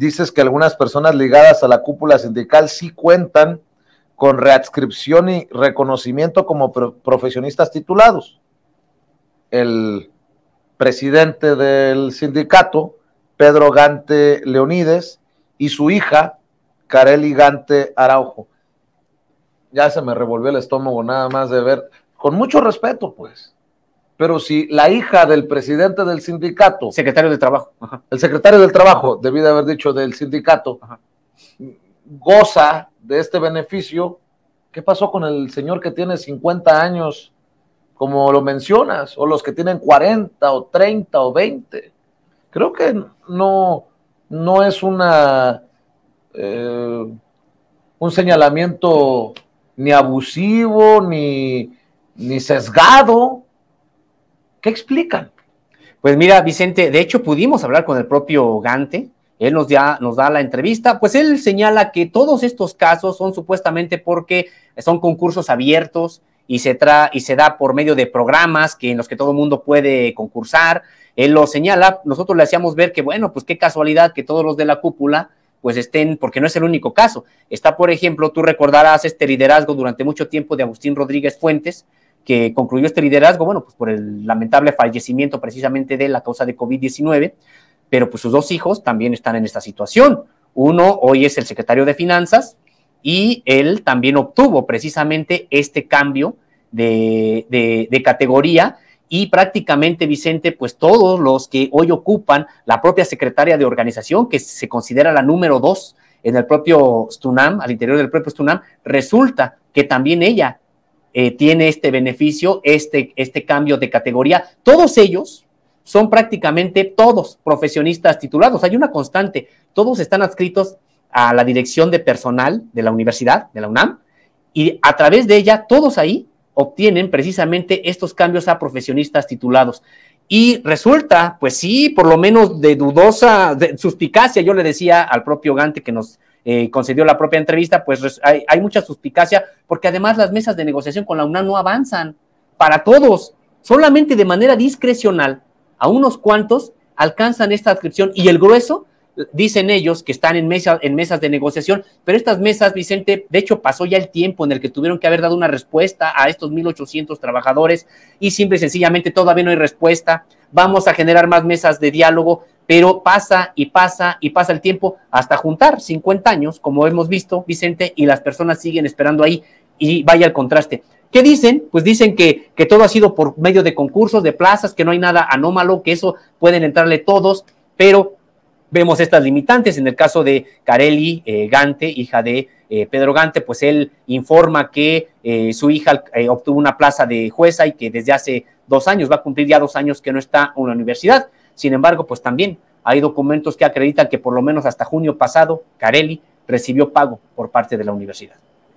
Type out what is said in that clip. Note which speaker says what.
Speaker 1: dices que algunas personas ligadas a la cúpula sindical sí cuentan con readscripción y reconocimiento como profesionistas titulados. El presidente del sindicato, Pedro Gante Leonides, y su hija, Kareli Gante Araujo. Ya se me revolvió el estómago nada más de ver, con mucho respeto, pues, pero si la hija del presidente del sindicato. Secretario de Trabajo. El secretario del Trabajo, de haber dicho del sindicato, goza de este beneficio, ¿qué pasó con el señor que tiene 50 años, como lo mencionas, o los que tienen 40 o 30 o 20? Creo que no, no es una, eh, un señalamiento
Speaker 2: ni abusivo, ni, ni sesgado ¿Qué explican? Pues mira, Vicente, de hecho pudimos hablar con el propio Gante, él nos da, nos da la entrevista, pues él señala que todos estos casos son supuestamente porque son concursos abiertos y se, tra y se da por medio de programas que, en los que todo el mundo puede concursar. Él lo señala, nosotros le hacíamos ver que, bueno, pues qué casualidad que todos los de la cúpula pues estén, porque no es el único caso. Está, por ejemplo, tú recordarás este liderazgo durante mucho tiempo de Agustín Rodríguez Fuentes, que concluyó este liderazgo, bueno, pues por el lamentable fallecimiento precisamente de la causa de COVID-19, pero pues sus dos hijos también están en esta situación. Uno hoy es el secretario de Finanzas y él también obtuvo precisamente este cambio de, categoría y prácticamente, Vicente, pues todos los que hoy ocupan la propia secretaria de organización, que se considera la número dos en el propio Stunam, al interior del propio Stunam, resulta que también ella eh, tiene este beneficio, este, este cambio de categoría. Todos ellos son prácticamente todos profesionistas titulados. Hay una constante. Todos están adscritos a la dirección de personal de la universidad, de la UNAM, y a través de ella todos ahí obtienen precisamente estos cambios a profesionistas titulados. Y resulta, pues sí, por lo menos de dudosa de suspicacia, yo le decía al propio Gante que nos eh, concedió la propia entrevista, pues hay, mucha suspicacia, porque además las mesas de negociación con la UNA no avanzan para todos, solamente de manera discrecional, a unos cuantos alcanzan esta adscripción y el grueso dicen ellos que están en, en mesas de negociación, pero estas mesas, Vicente, de hecho pasó ya el tiempo en el que tuvieron que haber dado una respuesta a estos 1.800 trabajadores y simple y sencillamente todavía no hay respuesta. Vamos a generar más mesas de diálogo, pero pasa y pasa y pasa el tiempo hasta juntar 50 años, como hemos visto, Vicente, y las personas siguen esperando ahí y vaya el contraste. ¿Qué dicen? Pues dicen que, que todo ha sido por medio de concursos, de plazas, que no hay nada anómalo, que eso pueden entrarle todos, pero vemos estas limitantes. En el caso de Carelli eh, Gante, hija de eh, Pedro Gante, pues él informa que eh, su hija obtuvo una plaza de jueza y que desde hace dos años, va a cumplir ya dos años que no está en la universidad. Sin embargo, pues también hay documentos que acreditan que por lo menos hasta junio pasado, Carelli recibió pago por parte de la universidad.